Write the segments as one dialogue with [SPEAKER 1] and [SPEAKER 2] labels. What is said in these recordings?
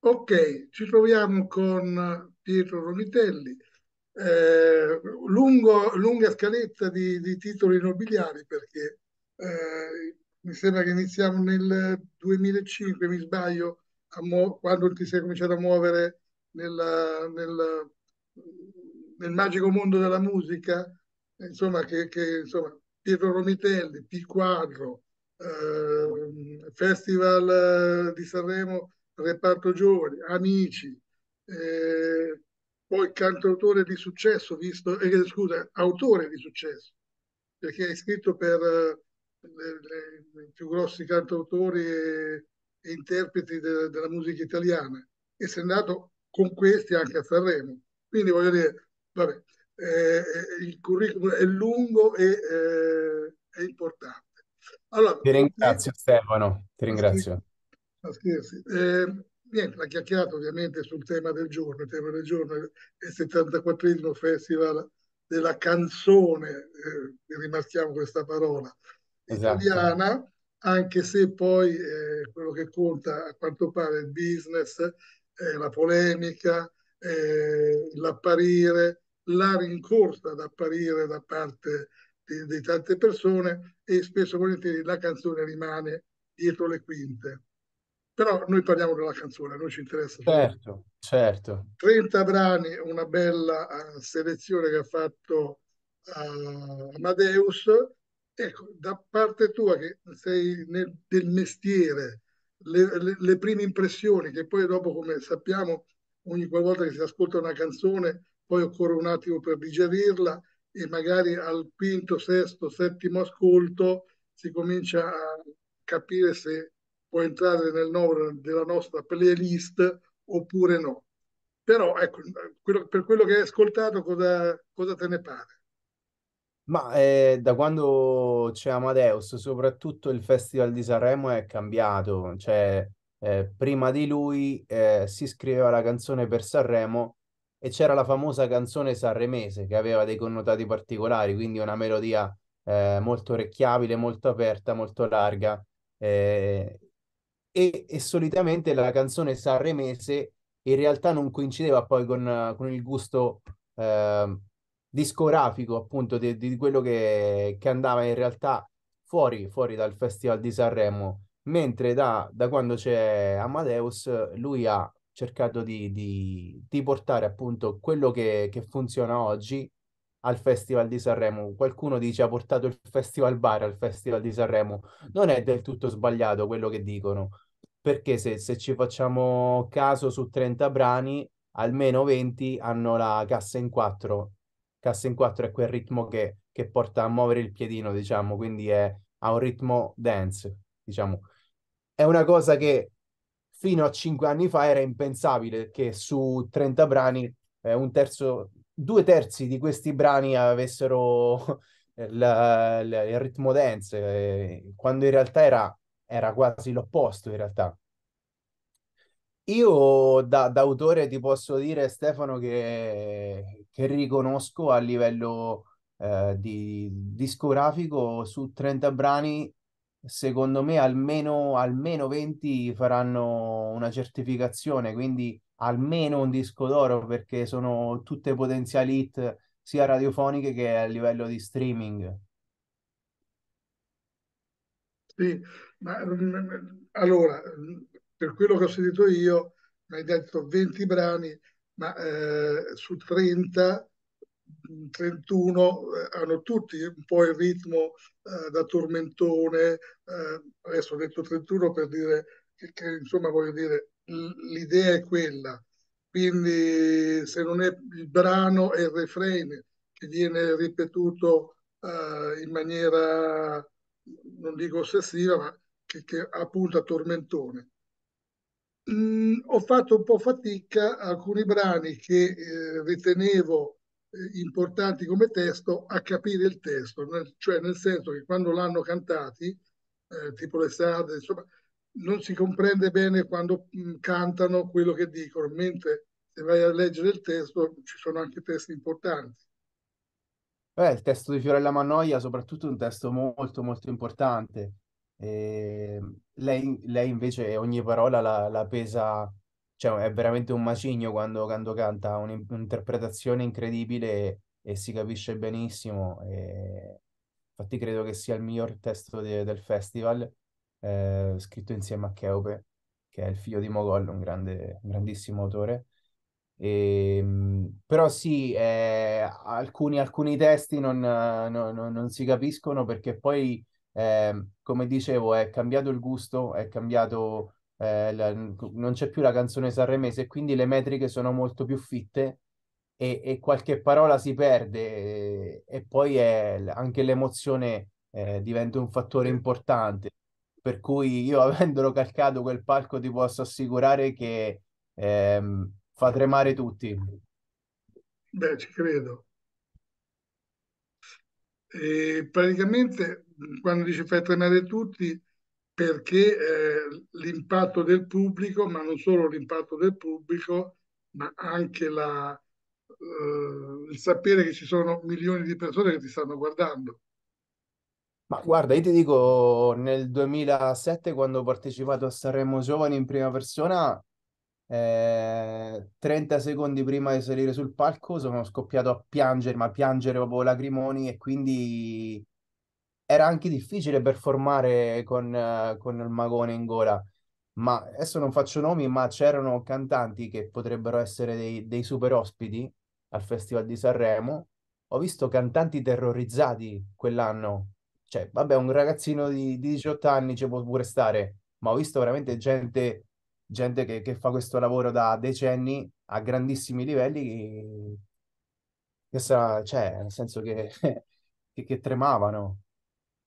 [SPEAKER 1] Ok, ci troviamo con Pietro Romitelli. Eh, lungo, lunga scaletta di, di, titoli nobiliari perché eh, mi sembra che iniziamo nel 2005, mi sbaglio, quando ti sei cominciato a muovere nella, nel, nel, magico mondo della musica, insomma, che, che insomma, Pietro Romitelli, P 4 eh, Festival di Sanremo reparto giovani, amici, eh, poi cantautore di successo, visto, eh, scusa, autore di successo, perché hai scritto per eh, i più grossi cantautori e, e interpreti de, della musica italiana e sei andato con questi anche a Sanremo. Quindi voglio dire, vabbè, eh, eh, il curriculum è lungo e eh, è importante. Allora,
[SPEAKER 2] ti ringrazio Stefano, ti ringrazio.
[SPEAKER 1] No, scherzi. Eh, niente, la chiacchierata ovviamente sul tema del giorno. Il tema del giorno è il 74 Festival della canzone, eh, rimarchiamo questa parola, esatto. italiana, anche se poi eh, quello che conta a quanto pare è il business, eh, la polemica, l'apparire, la rincorsa ad apparire da parte di, di tante persone e spesso volentieri la canzone rimane dietro le quinte. Però noi parliamo della canzone, a noi ci interessa.
[SPEAKER 2] Certo, certo.
[SPEAKER 1] 30 brani, una bella eh, selezione che ha fatto uh, Amadeus. Ecco, da parte tua che sei nel, del mestiere, le, le, le prime impressioni, che poi dopo, come sappiamo, ogni qualvolta che si ascolta una canzone, poi occorre un attimo per digerirla e magari al quinto, sesto, settimo ascolto si comincia a capire se può entrare nel novero della nostra playlist oppure no. Però ecco, per quello che hai ascoltato, cosa, cosa te ne pare? Ma
[SPEAKER 2] eh, da quando c'è Amadeus, soprattutto il Festival di Sanremo è cambiato, cioè eh, prima di lui eh, si scriveva la canzone per Sanremo e c'era la famosa canzone sanremese che aveva dei connotati particolari, quindi una melodia eh, molto orecchiabile, molto aperta, molto larga. Eh, e, e, solitamente la canzone sanremese in realtà non coincideva poi con, con il gusto eh, discografico appunto di, di quello che, che, andava in realtà fuori, fuori, dal Festival di Sanremo, mentre da, da quando c'è Amadeus lui ha cercato di, di, di portare appunto quello che, che funziona oggi al Festival di Sanremo. Qualcuno dice ha portato il Festival Bar al Festival di Sanremo. Non è del tutto sbagliato quello che dicono, perché se, se, ci facciamo caso su 30 brani, almeno 20 hanno la cassa in 4. Cassa in 4 è quel ritmo che, che porta a muovere il piedino, diciamo, quindi è, a un ritmo dance, diciamo. È una cosa che fino a 5 anni fa era impensabile che su 30 brani eh, un terzo, due terzi di questi brani avessero il, il, ritmo dance, eh, quando in realtà era era quasi l'opposto in realtà. Io da, da, autore ti posso dire, Stefano, che, che riconosco a livello eh, di, discografico su 30 brani, secondo me almeno, almeno 20 faranno una certificazione, quindi almeno un disco d'oro perché sono tutte potenziali hit sia radiofoniche che a livello di streaming.
[SPEAKER 1] Sì, ma mm, mm, allora, per quello che ho sentito io, mi hai detto 20 brani, ma eh, su 30, 31 eh, hanno tutti un po' il ritmo eh, da tormentone, eh, adesso ho detto 31 per dire che, che insomma voglio dire, l'idea è quella, quindi se non è il brano è il refrain che viene ripetuto eh, in maniera non dico ossessiva, ma che, che appunta tormentone. Mm, ho fatto un po' fatica alcuni brani che eh, ritenevo eh, importanti come testo a capire il testo, nel, cioè nel senso che quando l'hanno cantati, eh, tipo le strade, insomma, non si comprende bene quando mh, mm, cantano quello che dicono, mentre se vai a leggere il testo ci sono anche testi importanti.
[SPEAKER 2] Vabbè, il testo di Fiorella Mannoia, soprattutto, è un testo molto, molto importante. E ehm, lei, lei invece ogni parola la, la, pesa, cioè è veramente un macigno quando, quando canta, ha un'interpretazione incredibile e, e, si capisce benissimo. E... Infatti credo che sia il miglior testo de, del festival, eh, scritto insieme a Cheope, che è il figlio di Mogol, un, grande, un grandissimo autore. E, ehm, però sì, eh, alcuni, alcuni, testi non, no, no, non, si capiscono perché poi, eh, come dicevo, è cambiato il gusto, è cambiato, eh, la, non c'è più la canzone sanremese, quindi le metriche sono molto più fitte e, e qualche parola si perde e, e poi è, anche l'emozione eh, diventa un fattore importante. Per cui io, avendolo calcato quel palco, ti posso assicurare che... Ehm, fa tremare tutti.
[SPEAKER 1] Beh, ci credo. E praticamente quando dice fa tremare tutti perché eh, l'impatto del pubblico, ma non solo l'impatto del pubblico, ma anche la, eh, il sapere che ci sono milioni di persone che ti stanno guardando.
[SPEAKER 2] Ma guarda, io ti dico, nel 2007 quando ho partecipato a Sanremo Giovani in prima persona, 30 eh, secondi prima di salire sul palco sono scoppiato a piangere, ma a piangere proprio lacrimoni e quindi era anche difficile performare con, eh, con il magone in gola. Ma adesso non faccio nomi, ma c'erano cantanti che potrebbero essere dei, dei super ospiti al Festival di Sanremo. Ho visto cantanti terrorizzati quell'anno. Cioè, vabbè, un ragazzino di, di 18 anni ci può pure stare, ma ho visto veramente gente gente che, che fa questo lavoro da decenni a grandissimi livelli che, che sarà, cioè, nel senso che, che, che tremavano.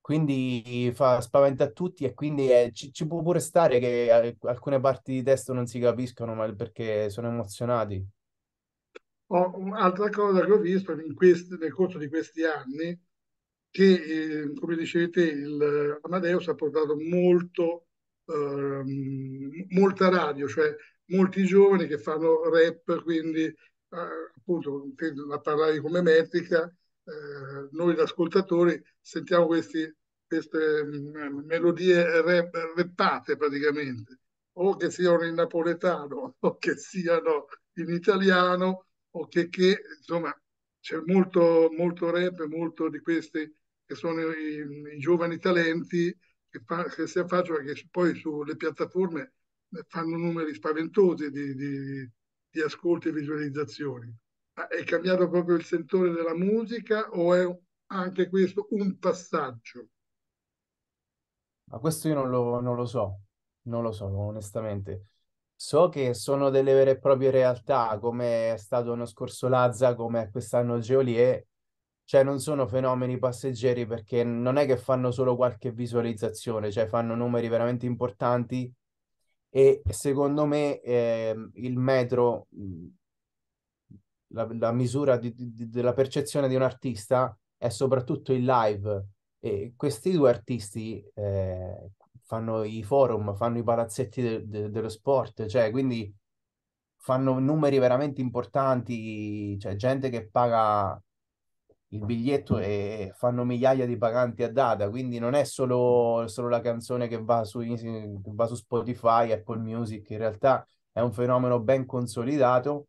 [SPEAKER 2] Quindi fa, spaventa a tutti e quindi è, eh, ci, ci, può pure stare che eh, alcune parti di testo non si capiscono ma perché sono emozionati.
[SPEAKER 1] Oh, un'altra cosa che ho visto questi, nel corso di questi anni, che eh, come dicevate, il, Amadeus ha portato molto eh, molta radio, cioè molti giovani che fanno rap, quindi eh, appunto a parlare come metrica, eh, noi da ascoltatori sentiamo questi, queste mh, mm, melodie rap, rappate praticamente, o che siano in napoletano, o che siano in italiano, o che, che insomma c'è molto, molto rap, molto di questi che sono i, i giovani talenti che, fa, che sia facile che poi sulle piattaforme eh, fanno numeri spaventosi di, di, di ascolti e visualizzazioni. è cambiato proprio il settore della musica o è anche questo un passaggio?
[SPEAKER 2] Ma questo io non lo, non lo so, non lo so onestamente. So che sono delle vere e proprie realtà, come è stato l'anno scorso Lazza, come quest'anno Geolie, cioè non sono fenomeni passeggeri perché non è che fanno solo qualche visualizzazione, cioè fanno numeri veramente importanti e secondo me eh, il metro, mhmm, la, la misura di, di, della percezione di un artista è soprattutto il live e questi due artisti eh, fanno i forum, fanno i palazzetti de- de- dello sport, cioè quindi fanno numeri veramente importanti, cioè gente che paga il biglietto e fanno migliaia di paganti a data, quindi non è solo, solo la canzone che va, su, che va, su, Spotify, Apple Music, in realtà è un fenomeno ben consolidato.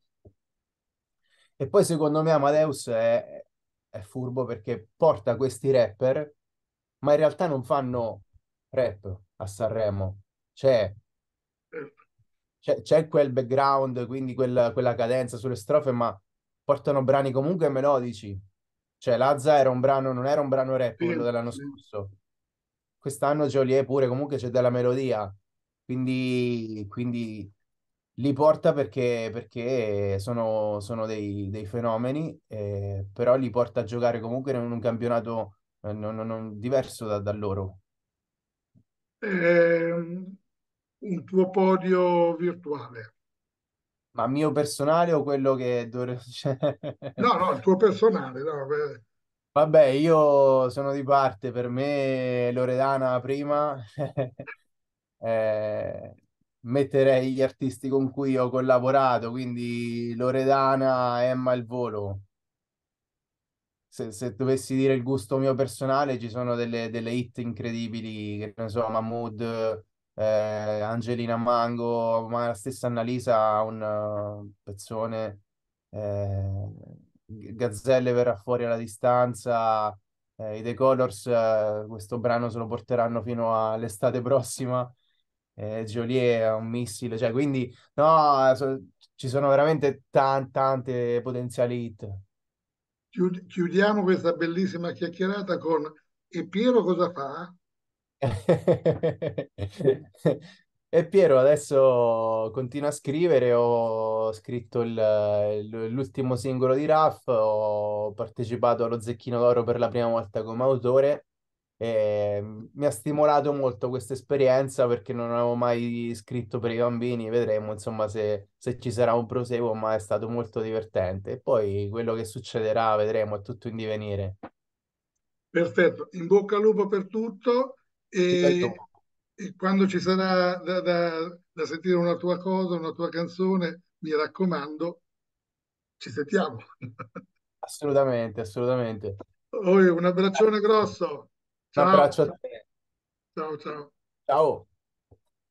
[SPEAKER 2] E poi secondo me Amadeus è, è furbo perché porta questi rapper, ma in realtà non fanno rap a Sanremo, c'è, cioè, c'è, c'è quel background, quindi quella, quella cadenza sulle strofe, ma portano brani comunque melodici, cioè Lazza era un brano, non era un brano rap quello dell'anno scorso. Quest'anno Joliet pure, comunque c'è della melodia. Quindi, quindi li porta perché, perché sono, sono dei, dei, fenomeni, eh, però li porta a giocare comunque in un campionato eh, non, non, diverso da, da loro.
[SPEAKER 1] Eh, un tuo podio virtuale.
[SPEAKER 2] Ma mio personale o quello che dovrebbe... Cioè
[SPEAKER 1] no, no, il tuo personale. No,
[SPEAKER 2] Vabbè, io sono di parte, per me Loredana prima, eh, metterei gli artisti con cui ho collaborato, quindi Loredana, Emma il Volo. Se, se, dovessi dire il gusto mio personale, ci sono delle, delle hit incredibili, che ne so, Mahmood, eh, Angelina Mango, ma la stessa Annalisa ha un eh, pezzone, eh, Gazzelle verrà fuori alla distanza, eh, i The Colors eh, questo brano se lo porteranno fino all'estate prossima, eh, Joliet è un missile, cioè quindi no, so, ci sono veramente tan- tante potenziali hit.
[SPEAKER 1] Chiudiamo questa bellissima chiacchierata con E Piero cosa fa?
[SPEAKER 2] E Piero adesso continua a scrivere, ho scritto l'ultimo singolo di Raf, ho partecipato allo Zecchino d'Oro per la prima volta come autore e mi ha stimolato molto questa esperienza perché non avevo mai scritto per i bambini, vedremo insomma se, se ci sarà un proseguo, ma è stato molto divertente. E poi quello che succederà vedremo, è tutto in divenire.
[SPEAKER 1] Perfetto, in bocca al lupo per tutto e, e quando ci sarà da, da, da sentire una tua cosa, una tua canzone, mi raccomando, ci sentiamo.
[SPEAKER 2] Assolutamente, assolutamente.
[SPEAKER 1] Oh, un abbraccione grosso.
[SPEAKER 2] Ciao. Un abbraccio a
[SPEAKER 1] te. Ciao, ciao. Ciao.